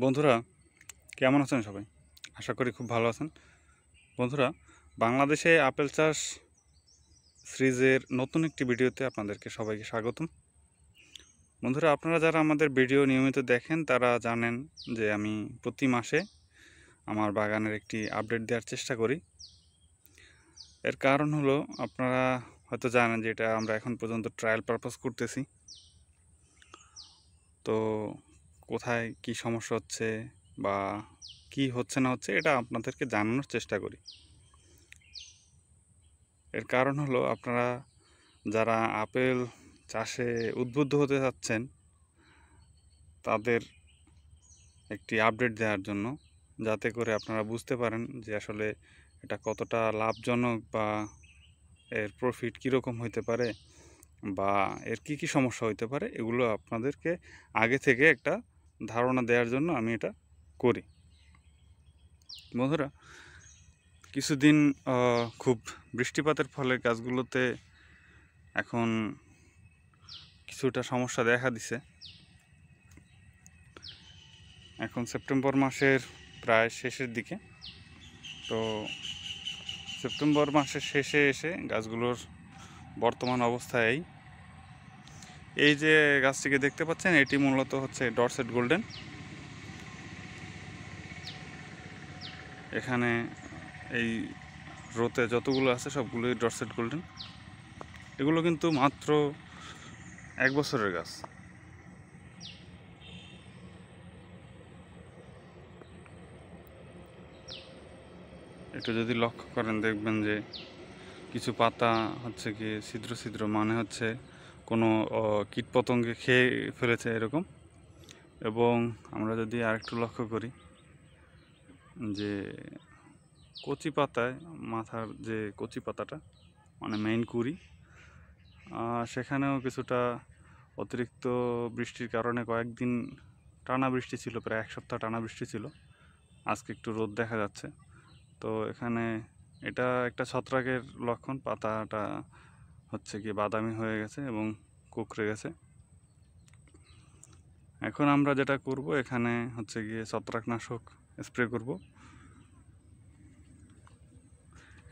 বন্ধুরা কেমন আছেন সবাই আশা করি খুব ভালো আছেন বন্ধুরা বাংলাদেশে আপেল চাষ সিরিজের নতুন একটি ভিডিওতে আপনাদেরকে সবাইকে স্বাগতম বন্ধুরা আপনারা যারা আমাদের ভিডিও নিয়মিত দেখেন তারা জানেন যে আমি প্রতি মাসে আমার বাগানের একটি আপডেট দেওয়ার চেষ্টা করি এর কারণ হলো আপনারা হয়তো জানেন যে এটা আমরা এখন পর্যন্ত ট্রায়াল পারপাস করতেছি তো কোথায় কি সমস্যা হচ্ছে বা কি হচ্ছে না হচ্ছে এটা আপনাদেরকে জানানোর চেষ্টা করি এর কারণ হলো আপনারা যারা আপেল চাষে উদ্বুদ্ধ হতে চাচ্ছেন তাদের একটি আপডেট দেওয়ার জন্য যাতে করে আপনারা বুঝতে পারেন যে আসলে এটা কতটা লাভজনক বা এর প্রফিট কীরকম হইতে পারে বা এর কি কি সমস্যা হইতে পারে এগুলো আপনাদেরকে আগে থেকে একটা ধারণা দেওয়ার জন্য আমি এটা করি বন্ধুরা কিছুদিন খুব বৃষ্টিপাতের ফলে গাছগুলোতে এখন কিছুটা সমস্যা দেখা দিছে এখন সেপ্টেম্বর মাসের প্রায় শেষের দিকে তো সেপ্টেম্বর মাসের শেষে এসে গাছগুলোর বর্তমান অবস্থায় এই যে গাছটিকে দেখতে পাচ্ছেন এটি মূলত হচ্ছে ডরসেট গোল্ডেন এখানে এই রোতে যতগুলো আছে সবগুলোই ডরসেট গোল্ডেন এগুলো কিন্তু মাত্র এক বছরের গাছ একটু যদি লক্ষ্য করেন দেখবেন যে কিছু পাতা হচ্ছে কি ছিদ্র ছিদ্র মানে হচ্ছে কোনো কীটপতঙ্গ খেয়ে ফেলেছে এরকম এবং আমরা যদি আরেকটু লক্ষ্য করি যে কচি পাতায় মাথার যে কচি পাতাটা মানে মেইন কুড়ি সেখানেও কিছুটা অতিরিক্ত বৃষ্টির কারণে কয়েকদিন টানা বৃষ্টি ছিল প্রায় এক সপ্তাহ টানা বৃষ্টি ছিল আজকে একটু রোদ দেখা যাচ্ছে তো এখানে এটা একটা ছত্রাকের লক্ষণ পাতাটা হচ্ছে কি বাদামি হয়ে গেছে এবং কুকড়ে গেছে এখন আমরা যেটা করব এখানে হচ্ছে গিয়ে ছত্রাকনাশক স্প্রে করব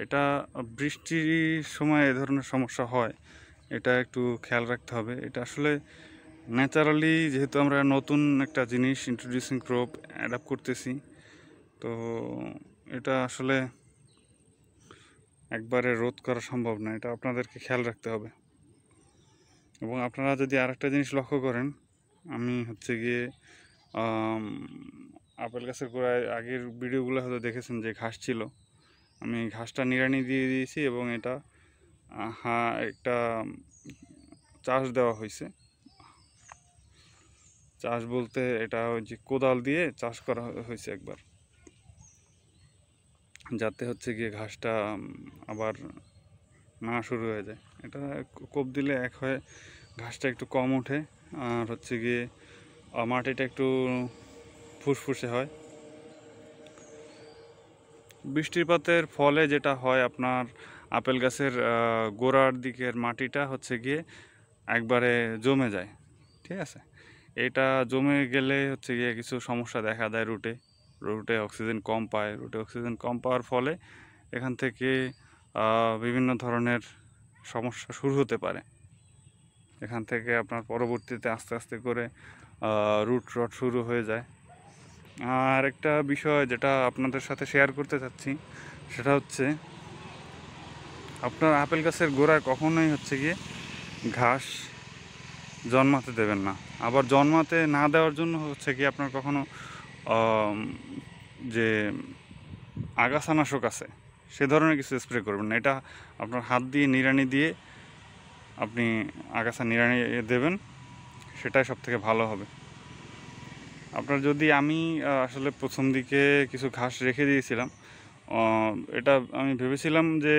এটা বৃষ্টির সময় এ ধরনের সমস্যা হয় এটা একটু খেয়াল রাখতে হবে এটা আসলে ন্যাচারালি যেহেতু আমরা নতুন একটা জিনিস ইন্ট্রোডিউসিং ক্রপ অ্যাডাপ্ট করতেছি তো এটা আসলে একবারে রোধ করা সম্ভব না এটা আপনাদেরকে খেয়াল রাখতে হবে এবং আপনারা যদি আর একটা জিনিস লক্ষ্য করেন আমি হচ্ছে গিয়ে আপেল গাছের গোড়ায় আগের ভিডিওগুলো হয়তো দেখেছেন যে ঘাস ছিল আমি ঘাসটা নিড়ানি দিয়ে দিয়েছি এবং এটা হা একটা চাষ দেওয়া হয়েছে চাষ বলতে এটা ওই যে কোদাল দিয়ে চাষ করা হয়েছে একবার যাতে হচ্ছে গিয়ে ঘাসটা আবার না শুরু হয়ে যায় এটা কোপ দিলে এক হয়ে ঘাসটা একটু কম ওঠে আর হচ্ছে গিয়ে মাটিটা একটু ফুসফুসে হয় বৃষ্টিপাতের ফলে যেটা হয় আপনার আপেল গাছের গোড়ার দিকের মাটিটা হচ্ছে গিয়ে একবারে জমে যায় ঠিক আছে এটা জমে গেলে হচ্ছে গিয়ে কিছু সমস্যা দেখা দেয় রুটে রুটে অক্সিজেন কম পায় রুটে অক্সিজেন কম পাওয়ার ফলে এখান থেকে বিভিন্ন ধরনের সমস্যা শুরু হতে পারে এখান থেকে আপনার পরবর্তীতে আস্তে আস্তে করে রুট রট শুরু হয়ে যায় আর একটা বিষয় যেটা আপনাদের সাথে শেয়ার করতে চাচ্ছি সেটা হচ্ছে আপনার আপেল গাছের গোড়ায় কখনোই হচ্ছে গিয়ে ঘাস জন্মাতে দেবেন না আবার জন্মাতে না দেওয়ার জন্য হচ্ছে কি আপনার কখনো যে আগাছানাশক আছে সে ধরনের কিছু স্প্রে করবেন না এটা আপনার হাত দিয়ে নিড়ানি দিয়ে আপনি আগাছা নিড়ানি দেবেন সেটাই সব থেকে ভালো হবে আপনার যদি আমি আসলে প্রথম দিকে কিছু ঘাস রেখে দিয়েছিলাম এটা আমি ভেবেছিলাম যে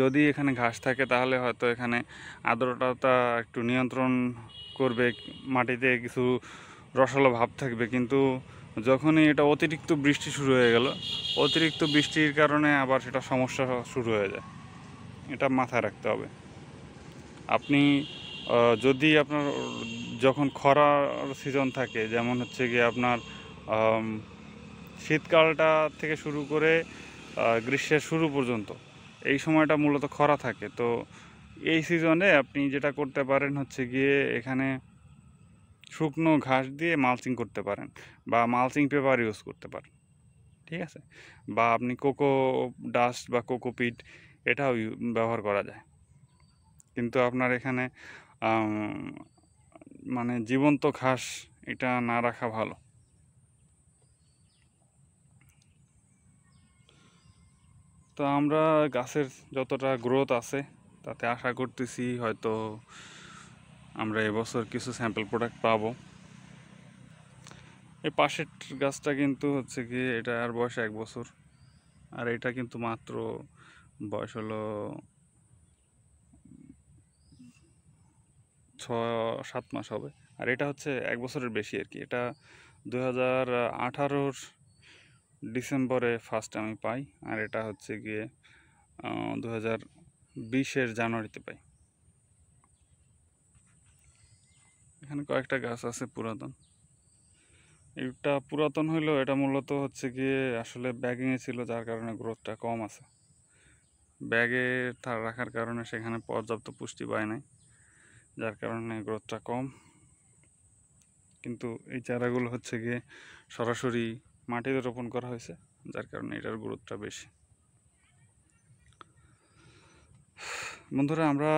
যদি এখানে ঘাস থাকে তাহলে হয়তো এখানে আর্দ্রতা একটু নিয়ন্ত্রণ করবে মাটিতে কিছু রসালো ভাব থাকবে কিন্তু যখনই এটা অতিরিক্ত বৃষ্টি শুরু হয়ে গেল অতিরিক্ত বৃষ্টির কারণে আবার সেটা সমস্যা শুরু হয়ে যায় এটা মাথায় রাখতে হবে আপনি যদি আপনার যখন খরার সিজন থাকে যেমন হচ্ছে কি আপনার শীতকালটা থেকে শুরু করে গ্রীষ্মের শুরু পর্যন্ত এই সময়টা মূলত খরা থাকে তো এই সিজনে আপনি যেটা করতে পারেন হচ্ছে গিয়ে এখানে শুকনো ঘাস দিয়ে মালচিং করতে পারেন বা মালচিং পেপার ইউজ করতে পারেন ঠিক আছে বা আপনি কোকো ডাস্ট বা কোকো পিট এটাও ব্যবহার করা যায় কিন্তু আপনার এখানে মানে জীবন্ত ঘাস এটা না রাখা ভালো তো আমরা গাছের যতটা গ্রোথ আছে তাতে আশা করতেছি হয়তো আমরা এবছর কিছু স্যাম্পল প্রোডাক্ট পাবো এই পাশের গাছটা কিন্তু হচ্ছে কি এটা আর বয়স এক বছর আর এটা কিন্তু মাত্র বয়স হলো ছ সাত মাস হবে আর এটা হচ্ছে এক বছরের বেশি আর কি এটা দু হাজার আঠারোর ডিসেম্বরে ফার্স্ট আমি পাই আর এটা হচ্ছে গিয়ে দু হাজার বিশের জানুয়ারিতে পাই এখানে কয়েকটা গাছ আছে পুরাতন এটা পুরাতন হইলেও এটা মূলত হচ্ছে গিয়ে আসলে ব্যাগিংয়ে ছিল যার কারণে গ্রোথটা কম আছে ব্যাগে থার রাখার কারণে সেখানে পর্যাপ্ত পুষ্টি পায় নাই যার কারণে গ্রোথটা কম কিন্তু এই চারাগুলো হচ্ছে গিয়ে সরাসরি মাটিতে রোপণ করা হয়েছে যার কারণে এটার গুরুত্বটা বেশি বন্ধুরা আমরা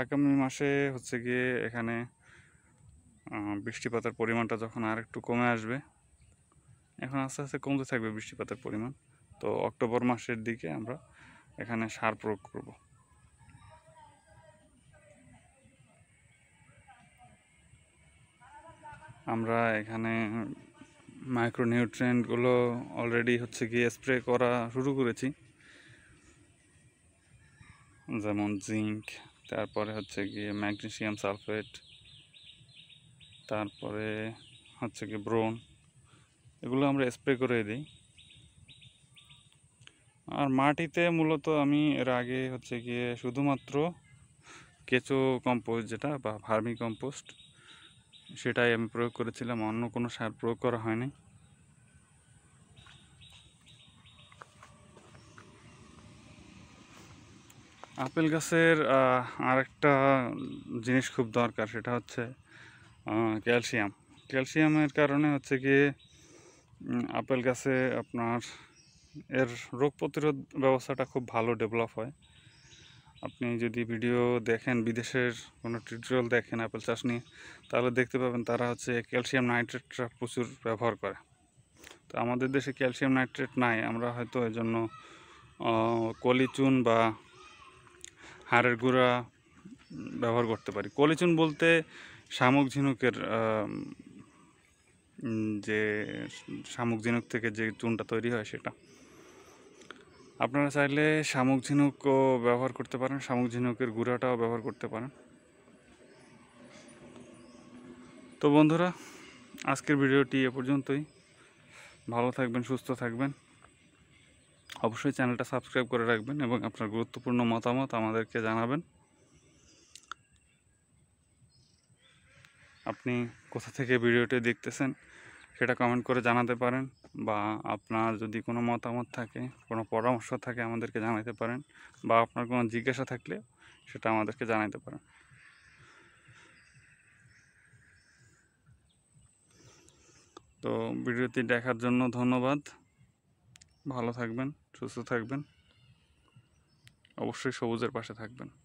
আগামী মাসে হচ্ছে গিয়ে এখানে বৃষ্টিপাতের পরিমাণটা যখন আর একটু কমে আসবে এখন আস্তে আস্তে কমতে থাকবে বৃষ্টিপাতের পরিমাণ তো অক্টোবর মাসের দিকে আমরা এখানে সার প্রয়োগ করব আমরা এখানে মাইক্রোনিউট্রেন্টগুলো অলরেডি হচ্ছে গিয়ে স্প্রে করা শুরু করেছি যেমন জিঙ্ক তারপরে হচ্ছে গিয়ে ম্যাগনেশিয়াম সালফেট তারপরে হচ্ছে কি ব্রোন এগুলো আমরা স্প্রে করে দিই আর মাটিতে মূলত আমি এর আগে হচ্ছে গিয়ে শুধুমাত্র কেঁচো কম্পোস্ট যেটা বা ভার্মি কম্পোস্ট সেটাই আমি প্রয়োগ করেছিলাম অন্য কোনো সার প্রয়োগ করা হয়নি আপেল গাছের আরেকটা জিনিস খুব দরকার সেটা হচ্ছে ক্যালসিয়াম ক্যালসিয়ামের কারণে হচ্ছে কি আপেল গাছে আপনার এর রোগ প্রতিরোধ ব্যবস্থাটা খুব ভালো ডেভেলপ হয় আপনি যদি ভিডিও দেখেন বিদেশের কোনো টিউটোরিয়াল দেখেন আপেল চাষ নিয়ে তাহলে দেখতে পাবেন তারা হচ্ছে ক্যালসিয়াম নাইট্রেটটা প্রচুর ব্যবহার করে তো আমাদের দেশে ক্যালসিয়াম নাইট্রেট নাই আমরা হয়তো এজন্য কলিচুন বা হাড়ের গুঁড়া ব্যবহার করতে পারি কলিচুন বলতে শামুক ঝিনুকের যে শামুক ঝিনুক থেকে যে চুনটা তৈরি হয় সেটা আপনারা চাইলে শামুক ঝিনুকও ব্যবহার করতে পারেন শামুক ঝিনুকের গুঁড়াটাও ব্যবহার করতে পারেন তো বন্ধুরা আজকের ভিডিওটি এ পর্যন্তই ভালো থাকবেন সুস্থ থাকবেন অবশ্যই চ্যানেলটা সাবস্ক্রাইব করে রাখবেন এবং আপনার গুরুত্বপূর্ণ মতামত আমাদেরকে জানাবেন আপনি কোথা থেকে ভিডিওটি দেখতেছেন সেটা কমেন্ট করে জানাতে পারেন বা আপনার যদি কোনো মতামত থাকে কোনো পরামর্শ থাকে আমাদেরকে জানাতে পারেন বা আপনার কোনো জিজ্ঞাসা থাকলে সেটা আমাদেরকে জানাতে পারেন তো ভিডিওটি দেখার জন্য ধন্যবাদ ভালো থাকবেন সুস্থ থাকবেন অবশ্যই সবুজের পাশে থাকবেন